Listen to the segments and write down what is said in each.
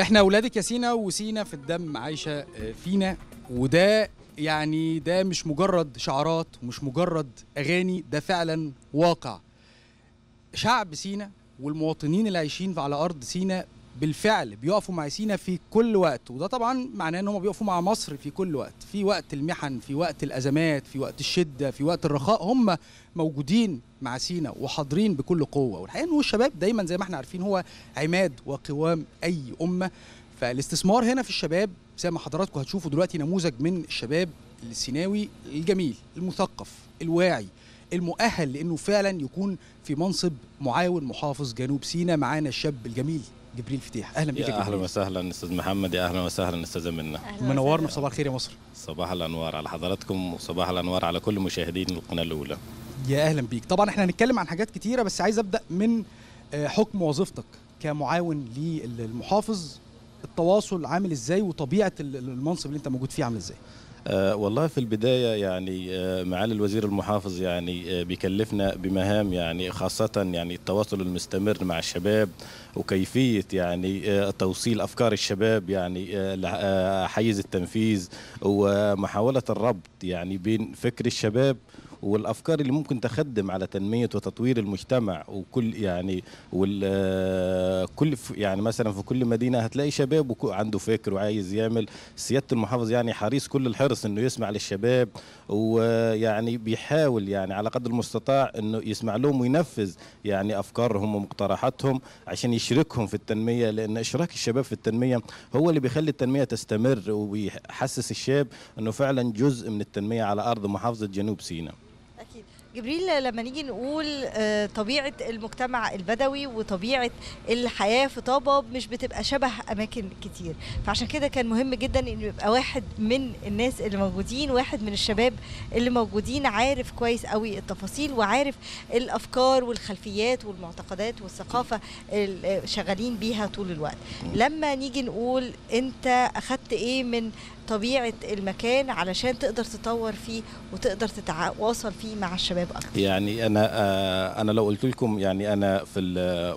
احنا اولادك يا سينا وسينا في الدم عايشه آه، فينا وده يعني ده مش مجرد شعارات ومش مجرد اغاني ده فعلا واقع شعب سينا والمواطنين اللي عايشين على ارض سينا بالفعل بيقفوا مع سينا في كل وقت وده طبعا معناه ان هم بيقفوا مع مصر في كل وقت في وقت المحن في وقت الازمات في وقت الشده في وقت الرخاء هم موجودين مع سينا وحاضرين بكل قوه والحقيقه ان هو الشباب دايما زي ما احنا عارفين هو عماد وقوام اي امه فالاستثمار هنا في الشباب زي ما حضراتكم هتشوفوا دلوقتي نموذج من الشباب السيناوي الجميل المثقف الواعي المؤهل لانه فعلا يكون في منصب معاون محافظ جنوب سينا معانا الشاب الجميل جبريل فتيح اهلا بيك يا اهلا وسهلا استاذ محمد يا اهلا وسهلا استاذه منى منورنا في صباح الخير يا مصر صباح الانوار على حضراتكم وصباح الانوار على كل مشاهدين القناه الاولى يا اهلا بيك طبعا احنا هنتكلم عن حاجات كتيره بس عايز ابدا من آه، حكم وظيفتك كمعاون للمحافظ التواصل عامل ازاي وطبيعه المنصب اللي انت موجود فيه عامل ازاي آه، والله في البداية يعني آه، معالي الوزير المحافظ يعني آه، بيكلفنا بمهام يعني خاصة يعني التواصل المستمر مع الشباب وكيفية يعني توصيل أفكار الشباب يعني حيز التنفيذ ومحاولة الربط يعني بين فكر الشباب والافكار اللي ممكن تخدم على تنميه وتطوير المجتمع وكل يعني وكل آه، يعني مثلا في كل مدينه هتلاقي شباب عنده فكر وعايز يعمل سياده المحافظ يعني حريص كل الحرص انه يسمع للشباب ويعني بيحاول يعني على قدر المستطاع انه يسمع لهم وينفذ يعني افكارهم ومقترحاتهم عشان يشركهم في التنميه لان اشراك الشباب في التنميه هو اللي بيخلي التنميه تستمر وبيحسس الشاب انه فعلا جزء من التنميه على ارض محافظه جنوب سيناء جبريل لما نيجي نقول آه، طبيعة المجتمع البدوي وطبيعة الحياة في طابة مش بتبقى شبه أماكن كتير فعشان كده كان مهم جدا إنه يبقى واحد من الناس اللي موجودين واحد من الشباب اللي موجودين عارف كويس قوي التفاصيل وعارف الأفكار والخلفيات والمعتقدات والثقافة اللي آه، شغالين بيها طول الوقت لما نيجي نقول أنت أخدت إيه من طبيعه المكان علشان تقدر تطور فيه وتقدر تتواصل فيه مع الشباب اكتر يعني انا آه، انا لو قلت لكم يعني انا في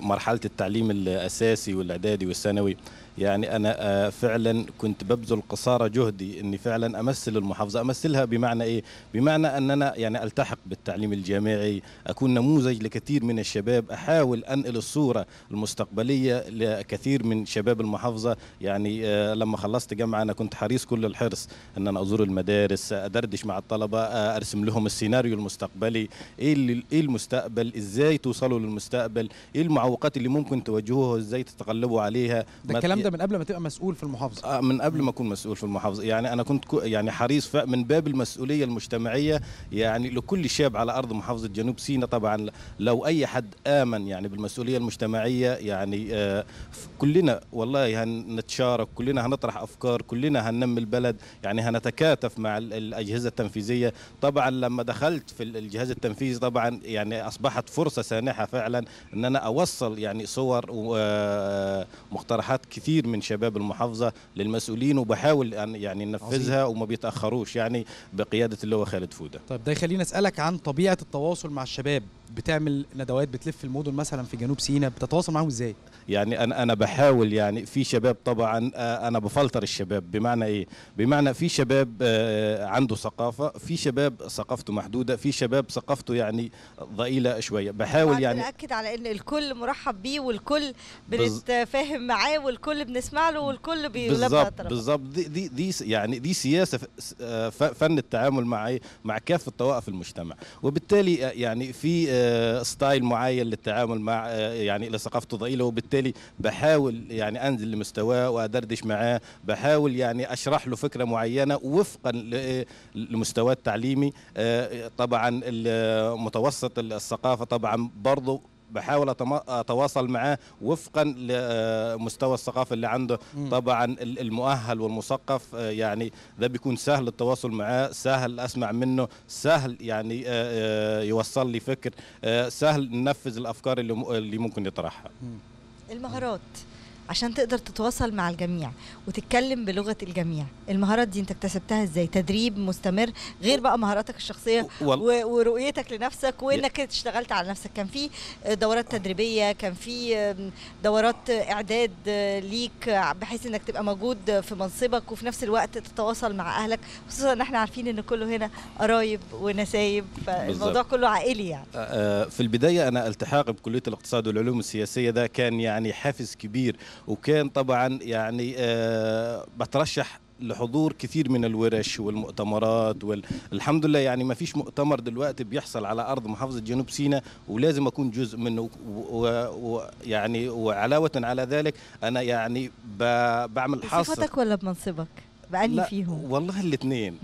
مرحله التعليم الاساسي والاعدادي والثانوي يعني انا آه، فعلا كنت ببذل قصارى جهدي اني فعلا امثل المحافظه امثلها بمعنى ايه بمعنى ان انا يعني التحق بالتعليم الجامعي اكون نموذج لكثير من الشباب احاول انقل الصوره المستقبليه لكثير من شباب المحافظه يعني آه، لما خلصت جامعه انا كنت حريص كل الحرص ان انا ازور المدارس ادردش مع الطلبه آه، ارسم لهم السيناريو المستقبلي ايه ايه المستقبل ازاي توصلوا للمستقبل ايه المعوقات اللي ممكن تواجهوها ازاي تتغلبوا عليها ده كلام الكلام ده من قبل ما تبقى مسؤول في المحافظه آه من قبل ما اكون مسؤول في المحافظه يعني انا كنت يعني حريص من باب المسؤوليه المجتمعيه يعني لكل شاب على ارض محافظه جنوب سيناء طبعا لو اي حد امن يعني بالمسؤوليه المجتمعيه يعني آه كلنا والله هنتشارك كلنا هنطرح افكار كلنا هننمي البلد يعني هنتكاتف مع الاجهزه التنفيذيه طبعا لما دخلت في الجهاز التنفيذي طبعا يعني اصبحت فرصه سانحه فعلا ان انا اوصل يعني صور ومقترحات آه، كثيرة كتير من شباب المحافظه للمسؤولين وبحاول ان يعني ننفذها وما بيتاخروش يعني بقياده اللواء خالد فوده. طيب ده يخليني اسالك عن طبيعه التواصل مع الشباب بتعمل ندوات بتلف المدن مثلا في جنوب سيناء بتتواصل معاهم ازاي يعني انا انا بحاول يعني في شباب طبعا آه، انا بفلتر الشباب بمعنى ايه بمعنى في شباب آه، عنده ثقافه في شباب ثقافته محدوده في شباب ثقافته يعني ضئيله شويه بحاول يعني اكد على ان الكل مرحب بيه والكل بنتفاهم معاه والكل بنسمع له والكل بالظبط بالظبط دي, دي دي يعني دي سياسه آه، فن التعامل مع إيه؟ مع كافه طوائف المجتمع وبالتالي يعني في ستايل معين للتعامل مع آه، يعني الى ثقافته ضئيله وبالتالي بحاول يعني انزل لمستواه وادردش معاه بحاول يعني اشرح له فكره معينه وفقا آه، لمستواه التعليمي آه، طبعا متوسط الثقافه طبعا برضه بحاول اتواصل معاه وفقا لمستوى الثقافه اللي عنده طبعا المؤهل والمثقف آه، يعني ده بيكون سهل التواصل معاه سهل اسمع منه سهل يعني آه، آه، يوصل لي فكر سهل ننفذ الافكار اللي ممكن يطرحها المهارات عشان تقدر تتواصل مع الجميع وتتكلم بلغه الجميع المهارات دي انت اكتسبتها ازاي تدريب مستمر غير بقى مهاراتك الشخصيه وال... ورؤيتك لنفسك وانك اشتغلت على نفسك كان في دورات تدريبيه كان في دورات اعداد آه، ليك بحيث انك تبقى موجود في منصبك وفي نفس الوقت تتواصل مع اهلك خصوصا ان احنا عارفين ان كله هنا قرايب ونسايب فالموضوع كله عائلي يعني آه، آه، في البدايه انا التحاقي بكليه الاقتصاد والعلوم السياسيه ده كان يعني حافز كبير وكان طبعا يعني آه، بترشح لحضور كثير من الورش والمؤتمرات والحمد لله يعني ما فيش مؤتمر دلوقتي بيحصل على ارض محافظه جنوب سيناء ولازم اكون جزء منه ويعني و... و... يعني وعلاوه على ذلك انا يعني ب... بعمل حصر بصفتك ولا بمنصبك؟ بأني فيهم والله الاثنين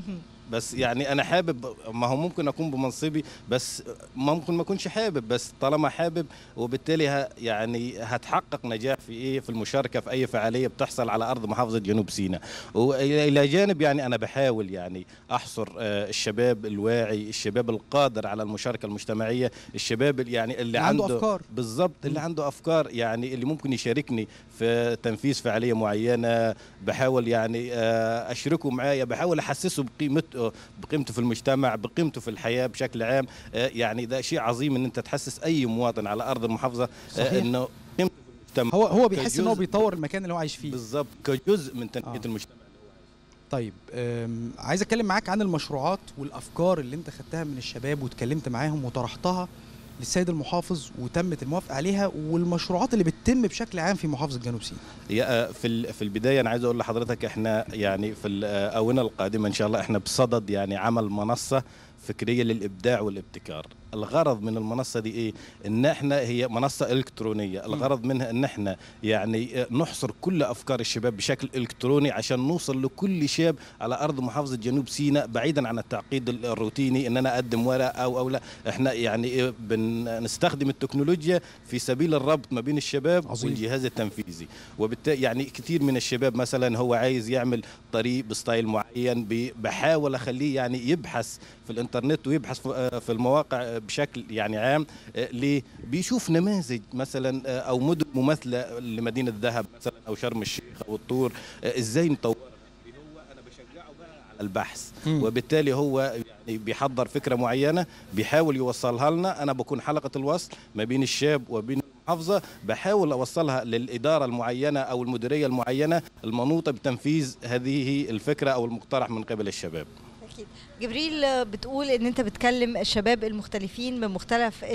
بس يعني انا حابب ما هو ممكن اكون بمنصبي بس ممكن ما اكونش حابب بس طالما حابب وبالتالي ه يعني هتحقق نجاح في ايه في المشاركه في اي فعاليه بتحصل على ارض محافظه جنوب سيناء والى جانب يعني انا بحاول يعني احصر آه، الشباب الواعي الشباب القادر على المشاركه المجتمعيه الشباب يعني اللي عنده, عنده افكار بالظبط اللي عنده افكار يعني اللي ممكن يشاركني في تنفيذ فعاليه معينه بحاول يعني آه، اشركه معايا بحاول احسسه بقيمته بقيمته في المجتمع بقيمته في الحياه بشكل عام آه، يعني ده شيء عظيم ان انت تحسس اي مواطن على ارض المحافظه آه، صحيح. انه قيمته في المجتمع هو هو بيحس ان هو بيطور المكان اللي هو عايش فيه بالظبط كجزء من تنميه آه. المجتمع طيب عايز اتكلم معاك عن المشروعات والافكار اللي انت خدتها من الشباب واتكلمت معاهم وطرحتها للسيد المحافظ وتمت الموافقه عليها والمشروعات اللي بتتم بشكل عام في محافظه جنوب سيناء آه، في في البدايه انا عايز اقول لحضرتك احنا يعني في الاونه آه، القادمه ان شاء الله احنا بصدد يعني عمل منصه فكريه للابداع والابتكار الغرض من المنصه دي ايه ان احنا هي منصه الكترونيه الغرض منها ان احنا يعني نحصر كل افكار الشباب بشكل الكتروني عشان نوصل لكل شاب على ارض محافظه جنوب سيناء بعيدا عن التعقيد الروتيني ان انا اقدم ورق او او لا احنا يعني إيه بنستخدم التكنولوجيا في سبيل الربط ما بين الشباب عظيم. والجهاز التنفيذي وبالتالي يعني كثير من الشباب مثلا هو عايز يعمل طريق بستايل معين بحاول اخليه يعني يبحث في الانترنت ويبحث في آه، المواقع آه، بشكل يعني عام آه، ليه بيشوف نماذج مثلا او مدن مماثله لمدينه ذهب مثلا او شرم الشيخ او الطور ازاي نطور البحث مم. وبالتالي هو يعني بيحضر فكره معينه بيحاول يوصلها لنا انا بكون حلقه الوصل ما بين الشاب وبين المحافظه بحاول اوصلها للاداره المعينه او المديريه المعينه المنوطه بتنفيذ هذه الفكره او المقترح من قبل الشباب اكيد جبريل بتقول ان انت بتكلم الشباب المختلفين من مختلف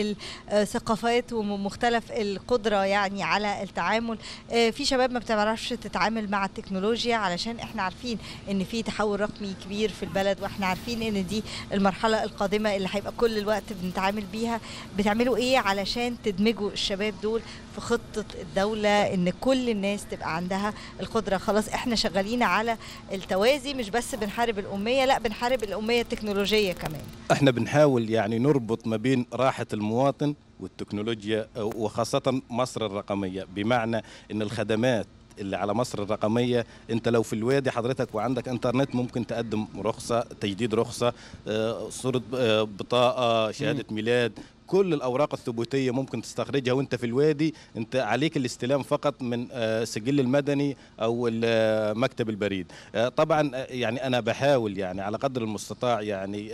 الثقافات ومن مختلف القدره يعني على التعامل آه، في شباب ما بتعرفش تتعامل مع التكنولوجيا علشان احنا عارفين ان في تحول رقمي كبير في البلد واحنا عارفين ان دي المرحله القادمه اللي هيبقى كل الوقت بنتعامل بيها بتعملوا ايه علشان تدمجوا الشباب دول في خطه الدوله ان كل الناس تبقى عندها القدره خلاص احنا شغالين على التوازي مش بس بنحارب الاميه لا بنحارب الاميه التنميه التكنولوجيه كمان احنا بنحاول يعني نربط ما بين راحه المواطن والتكنولوجيا وخاصه مصر الرقميه بمعنى ان الخدمات اللي على مصر الرقميه انت لو في الوادي حضرتك وعندك انترنت ممكن تقدم رخصه تجديد رخصه آه، صوره آه، بطاقه شهاده ميلاد كل الاوراق الثبوتيه ممكن تستخرجها وانت في الوادي انت عليك الاستلام فقط من آه، السجل المدني او آه، مكتب البريد آه، طبعا يعني انا بحاول يعني على قدر المستطاع يعني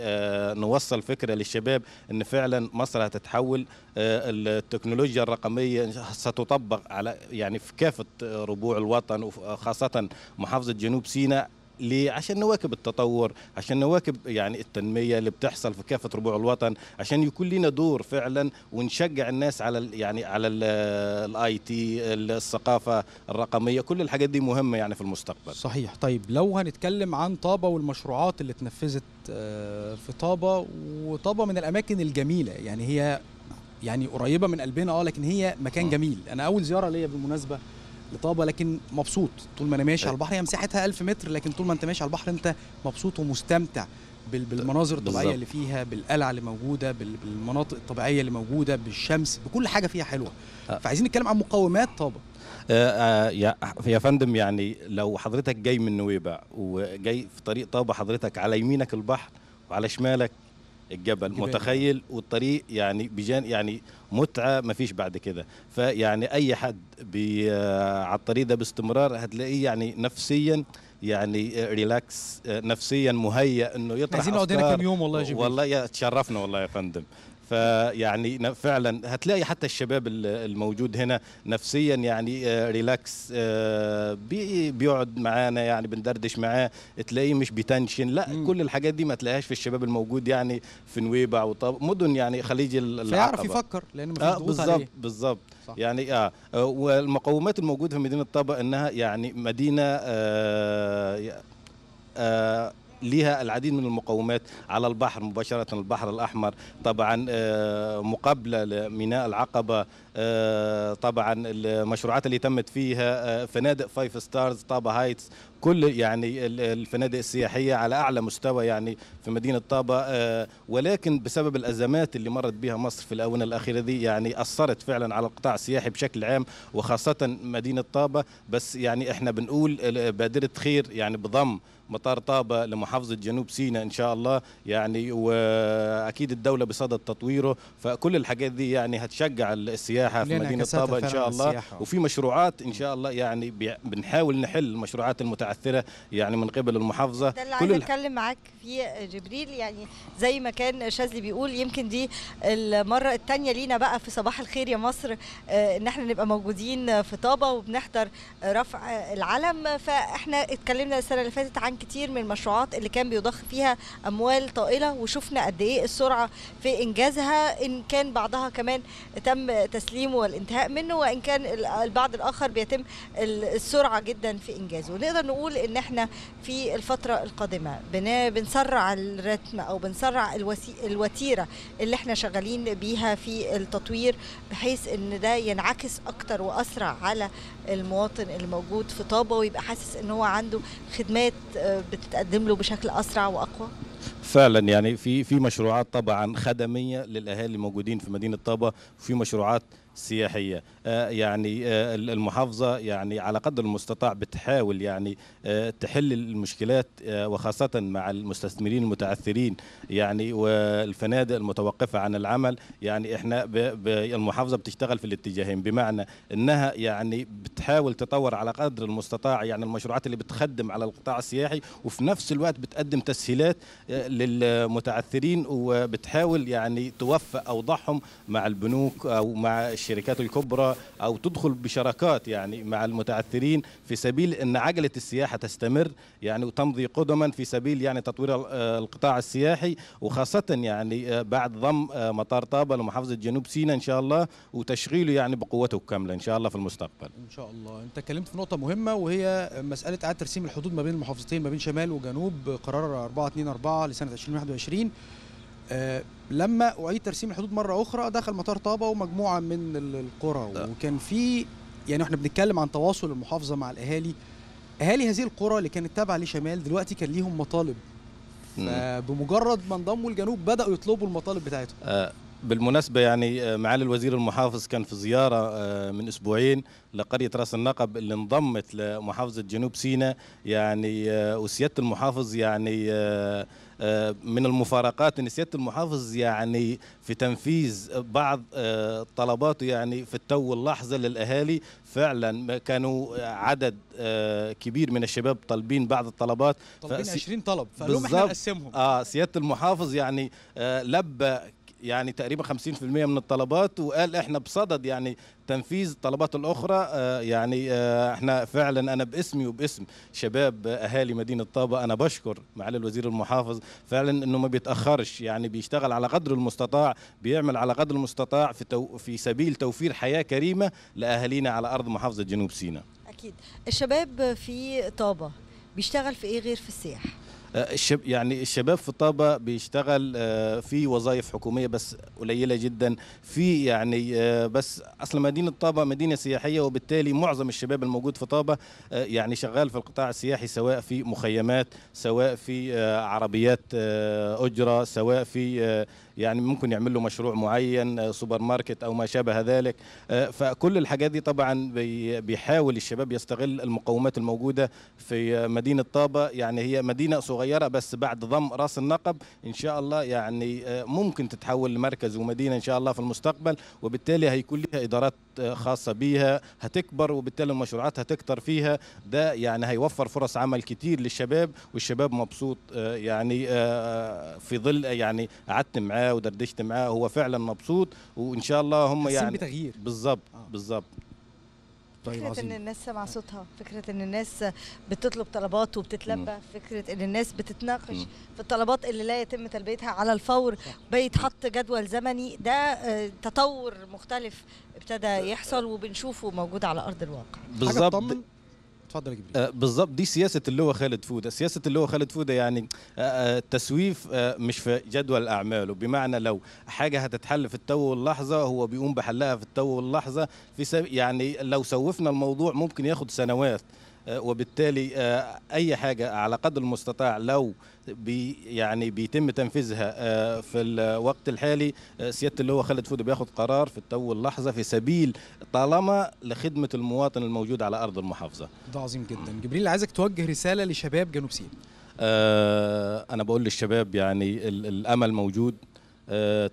نوصل فكره للشباب ان فعلا مصر هتتحول التكنولوجيا الرقميه ستطبق على يعني في كافه ربوع الوطن وخاصه محافظه جنوب سيناء ليه؟ عشان نواكب التطور عشان نواكب يعني التنميه اللي بتحصل في كافه ربوع الوطن عشان يكون لنا دور فعلا ونشجع الناس على يعني على الاي تي الثقافه الرقميه كل الحاجات دي مهمه يعني في المستقبل صحيح طيب لو هنتكلم عن طابه والمشروعات اللي اتنفذت آه، في طابه وطابه من الاماكن الجميله يعني هي يعني قريبه من قلبنا اه لكن هي مكان آه. جميل انا اول زياره ليا بالمناسبه لطابه لكن مبسوط طول ما انا ماشي على البحر هي مساحتها 1000 متر لكن طول ما انت ماشي على البحر انت مبسوط ومستمتع بالمناظر الطبيعيه اللي فيها بالقلعه اللي موجوده بالمناطق الطبيعيه اللي موجوده بالشمس بكل حاجه فيها حلوه فعايزين نتكلم عن مقومات طابه يا يا فندم يعني لو حضرتك جاي من نويبع وجاي في طريق طابه حضرتك على يمينك البحر وعلى شمالك الجبل متخيل والطريق يعني بجان يعني متعه ما فيش بعد كده فيعني اي حد بي آه، على الطريق ده باستمرار هتلاقيه يعني نفسيا يعني ريلاكس آه، نفسيا مهيئ انه يطلع عايزين نقعد هنا كم يوم والله يا والله يا تشرفنا والله يا فندم فيعني فعلا هتلاقي حتى الشباب الموجود هنا نفسيا يعني ريلاكس آه، آه، بيقعد معانا يعني بندردش معاه تلاقيه مش بتنشن لا مم. كل الحاجات دي ما تلاقيهاش في الشباب الموجود يعني في نويبع وطب مدن يعني خليج العقبه فيعرف يفكر لان مفيش آه بالظبط بالظبط يعني آه،, اه والمقومات الموجوده في مدينه طابا انها يعني مدينه آه آه لها العديد من المقومات على البحر مباشرة البحر الأحمر طبعا آه، مقابلة لميناء العقبة آه، طبعا المشروعات اللي تمت فيها آه، فنادق فايف ستارز طابا هايتس كل يعني الفنادق السياحيه على اعلى مستوى يعني في مدينه طابا آه، ولكن بسبب الازمات اللي مرت بها مصر في الاونه الاخيره دي يعني اثرت فعلا على القطاع السياحي بشكل عام وخاصه مدينه طابا بس يعني احنا بنقول بادره خير يعني بضم مطار طابة لمحافظة جنوب سيناء إن شاء الله يعني وأكيد الدولة بصدد تطويره فكل الحاجات دي يعني هتشجع السياحة السياحه في مدينه طابا ان شاء الله وفي مشروعات ان شاء الله يعني بنحاول نحل المشروعات المتعثره يعني من قبل المحافظه ده اللي كل عايز اتكلم معاك فيه جبريل يعني زي ما كان شاذلي بيقول يمكن دي المره الثانيه لينا بقى في صباح الخير يا مصر آه، ان احنا نبقى موجودين في طابا وبنحضر رفع العلم فاحنا اتكلمنا السنه اللي فاتت عن كتير من المشروعات اللي كان بيضخ فيها اموال طائله وشفنا قد ايه السرعه في انجازها ان كان بعضها كمان تم تسليم تسليمه والانتهاء منه وان كان البعض الاخر بيتم السرعه جدا في انجازه نقدر نقول ان احنا في الفتره القادمه بنسرع الرتم او بنسرع الوتيره اللي احنا شغالين بيها في التطوير بحيث ان ده ينعكس اكتر واسرع على المواطن اللي موجود في طابه ويبقى حاسس ان هو عنده خدمات آه، بتتقدم له بشكل اسرع واقوى فعلا يعني في في مشروعات طبعا خدميه للاهالي الموجودين في مدينه طابه وفي مشروعات سياحيه آه، يعني آه، المحافظه يعني على قدر المستطاع بتحاول يعني آه، تحل المشكلات وخاصه مع المستثمرين المتعثرين يعني والفنادق المتوقفه عن العمل يعني احنا المحافظه بتشتغل في الاتجاهين بمعنى انها يعني بتحاول تطور على قدر المستطاع يعني المشروعات اللي بتخدم على القطاع السياحي وفي نفس الوقت بتقدم تسهيلات للمتعثرين وبتحاول يعني توفق اوضاعهم مع البنوك او مع الشركات الكبرى أو تدخل بشراكات يعني مع المتعثرين في سبيل أن عجلة السياحة تستمر يعني وتمضي قدما في سبيل يعني تطوير آه، القطاع السياحي وخاصة يعني آه، بعد ضم آه، مطار طابة لمحافظة جنوب سيناء إن شاء الله وتشغيله يعني بقوته الكاملة إن شاء الله في المستقبل إن شاء الله أنت اتكلمت في نقطة مهمة وهي مسألة إعادة ترسيم الحدود ما بين المحافظتين ما بين شمال وجنوب قرار 424 لسنة 2021 آه، لما اعيد ترسيم الحدود مره اخرى دخل مطار طابا ومجموعه من القرى وكان في يعني احنا بنتكلم عن تواصل المحافظه مع الاهالي اهالي هذه القرى اللي كانت تابعه لشمال دلوقتي كان ليهم مطالب بمجرد ما انضموا الجنوب بداوا يطلبوا المطالب بتاعتهم آه بالمناسبة يعني آه، معالي الوزير المحافظ كان في زيارة آه، من أسبوعين لقرية راس النقب اللي انضمت لمحافظة جنوب سيناء يعني وسيادة المحافظ يعني آه، من المفارقات ان سياده المحافظ يعني في تنفيذ بعض آه، طلباته يعني في التو اللحظه للاهالي فعلا كانوا عدد آه، كبير من الشباب طالبين بعض الطلبات طالبين 20 طلب فقال لهم احنا نقسمهم اه سياده المحافظ يعني لبى يعني تقريبا 50% من الطلبات وقال احنا بصدد يعني تنفيذ الطلبات الاخرى آه، يعني آه، احنا فعلا انا باسمي وباسم شباب اهالي مدينه طابه انا بشكر معالي الوزير المحافظ فعلا انه ما بيتاخرش يعني بيشتغل على قدر المستطاع بيعمل على قدر المستطاع في تو في سبيل توفير حياه كريمه لاهالينا على ارض محافظه جنوب سيناء اكيد الشباب في طابه بيشتغل في ايه غير في السياحه آه، الشب يعني الشباب في طابة بيشتغل آه، في وظائف حكومية بس قليلة جدا في يعني آه، بس أصل مدينة طابة مدينة سياحية وبالتالي معظم الشباب الموجود في طابة يعني شغال في القطاع السياحي سواء في مخيمات سواء في عربيات أجرة سواء في يعني ممكن يعمل له مشروع معين آه، سوبر ماركت او ما شابه ذلك آه، فكل الحاجات دي طبعا بيحاول الشباب يستغل المقومات الموجوده في آه، مدينه طابه يعني هي مدينه صغيره بس بعد ضم راس النقب ان شاء الله يعني ممكن تتحول لمركز ومدينه ان شاء الله في المستقبل وبالتالي هيكون لها ادارات خاصه بيها هتكبر وبالتالي المشروعات هتكتر فيها ده يعني هيوفر فرص عمل كتير للشباب والشباب مبسوط يعني في ظل يعني قعدت معاه ودردشت معاه هو فعلا مبسوط وان شاء الله هم يعني بتغيير بالظبط آه. بالظبط طيب فكرة عظيم. ان الناس سمع صوتها فكرة ان الناس بتطلب طلبات وبتتلبى فكرة ان الناس بتتناقش م. في الطلبات اللي لا يتم تلبيتها على الفور بيتحط جدول زمني ده آه، تطور مختلف ابتدى يحصل وبنشوفه موجود على ارض الواقع بالظبط اتفضل يا آه، بالظبط دي سياسه اللي هو خالد فوده سياسه اللي هو خالد فوده يعني التسويف آه، آه، مش في جدول اعماله بمعنى لو حاجه هتتحل في التو واللحظه هو بيقوم بحلها في التو واللحظه في يعني لو سوفنا الموضوع ممكن ياخد سنوات آه، وبالتالي آه، اي حاجه على قدر المستطاع لو بي يعني بيتم تنفيذها آه، في الوقت الحالي سياده اللي هو خالد فودي بياخد قرار في التو اللحظه في سبيل طالما لخدمه المواطن الموجود على ارض المحافظه. ده عظيم جدا، جبريل عايزك توجه رساله لشباب جنوب سيناء. انا بقول للشباب يعني الامل موجود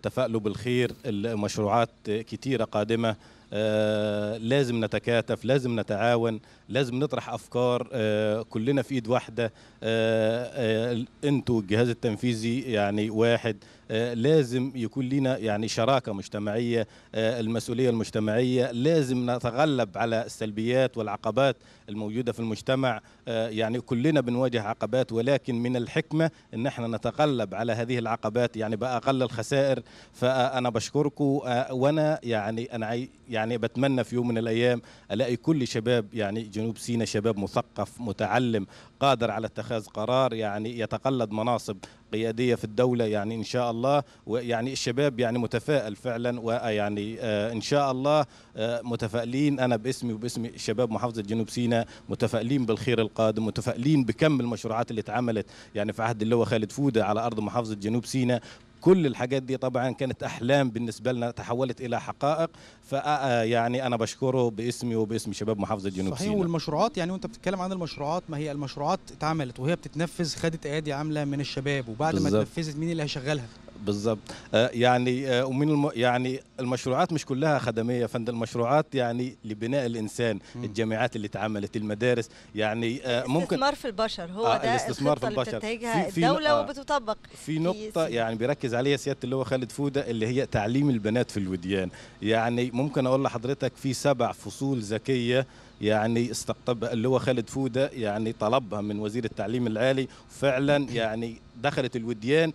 تفائلوا بالخير المشروعات كثيره قادمه آه، لازم نتكاتف لازم نتعاون لازم نطرح افكار آه، كلنا في ايد واحده آه، انتوا الجهاز التنفيذي يعني واحد آه، لازم يكون لنا يعني شراكه مجتمعيه آه، المسؤوليه المجتمعيه لازم نتغلب على السلبيات والعقبات الموجوده في المجتمع آه، يعني كلنا بنواجه عقبات ولكن من الحكمه ان احنا نتغلب على هذه العقبات يعني باقل الخسائر فانا بشكركم وانا يعني انا يعني بتمنى في يوم من الايام الاقي كل شباب يعني جنوب سيناء شباب مثقف متعلم قادر على اتخاذ قرار يعني يتقلد مناصب قياديه في الدوله يعني ان شاء الله ويعني الشباب يعني متفائل فعلا ويعني آه آه ان شاء الله آه متفائلين انا باسمي وباسم شباب محافظه جنوب سيناء متفائلين بالخير القادم متفائلين بكم المشروعات اللي اتعملت يعني في عهد اللواء خالد فوده على ارض محافظه جنوب سيناء كل الحاجات دي طبعا كانت احلام بالنسبه لنا تحولت الى حقائق ف آه، يعني انا بشكره باسمي وباسم شباب محافظه جنوب صحيح سيناء والمشروعات يعني وانت بتتكلم عن المشروعات ما هي المشروعات اتعملت وهي بتتنفذ خدت ايادي عامله من الشباب وبعد بالزبط. ما اتنفذت مين اللي هيشغلها بالظبط آه، يعني آه، ومن الم... يعني المشروعات مش كلها خدميه فند المشروعات يعني لبناء الانسان م. الجامعات اللي اتعملت المدارس يعني آه، ممكن الاستثمار في البشر هو آه ده الاستثمار في البشر في الدوله آه وبتطبق في نقطه في يعني بيركز عليها سياده اللي هو خالد فوده اللي هي تعليم البنات في الوديان يعني ممكن اقول لحضرتك في سبع فصول ذكيه يعني استقطبها اللي هو خالد فوده يعني طلبها من وزير التعليم العالي فعلا يعني دخلت الوديان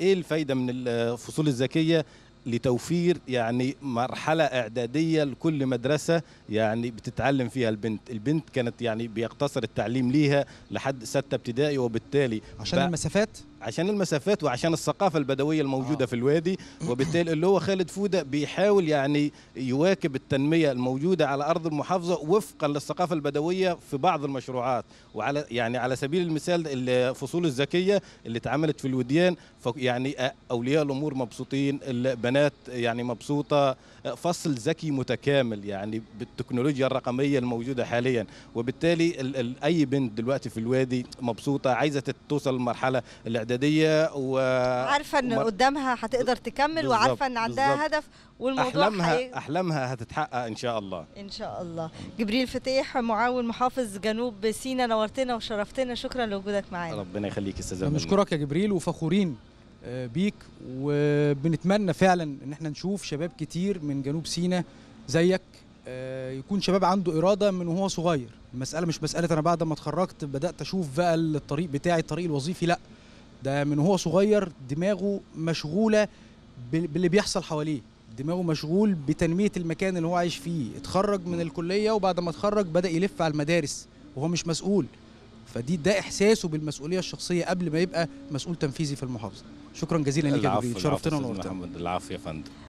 ايه الفايده من الفصول الذكيه لتوفير يعني مرحلة إعدادية لكل مدرسة يعني بتتعلم فيها البنت البنت كانت يعني بيقتصر التعليم ليها لحد ستة ابتدائي وبالتالي عشان المسافات عشان المسافات وعشان الثقافه البدويه الموجوده آه. في الوادي وبالتالي اللي هو خالد فوده بيحاول يعني يواكب التنميه الموجوده على ارض المحافظه وفقا للثقافه البدويه في بعض المشروعات وعلى يعني على سبيل المثال الفصول الذكيه اللي اتعملت في الوديان يعني اولياء الامور مبسوطين البنات يعني مبسوطه فصل ذكي متكامل يعني بالتكنولوجيا الرقميه الموجوده حاليا وبالتالي ال ال اي بنت دلوقتي في الوادي مبسوطه عايزه توصل للمرحله الاعداديه و عارفه ان ومر... قدامها هتقدر تكمل وعارفه ان عندها بالزبط. هدف والموضوع احلامها حي... احلامها هتتحقق ان شاء الله ان شاء الله جبريل فتيح معاون محافظ جنوب سينا نورتنا وشرفتنا شكرا لوجودك معانا ربنا يخليك استاذ بشكرك يا جبريل وفخورين آه، بيك وبنتمنى فعلا ان احنا نشوف شباب كتير من جنوب سينا زيك آه، يكون شباب عنده اراده من وهو صغير المساله مش مساله انا بعد ما اتخرجت بدات اشوف بقى الطريق بتاعي الطريق الوظيفي لا ده من وهو صغير دماغه مشغوله باللي بيحصل حواليه دماغه مشغول بتنميه المكان اللي هو عايش فيه اتخرج من الكليه وبعد ما اتخرج بدا يلف على المدارس وهو مش مسؤول فدي ده احساسه بالمسؤوليه الشخصيه قبل ما يبقى مسؤول تنفيذي في المحافظه شكرا جزيلا ليك يا شرفتنا ونورتنا العافيه يا فندم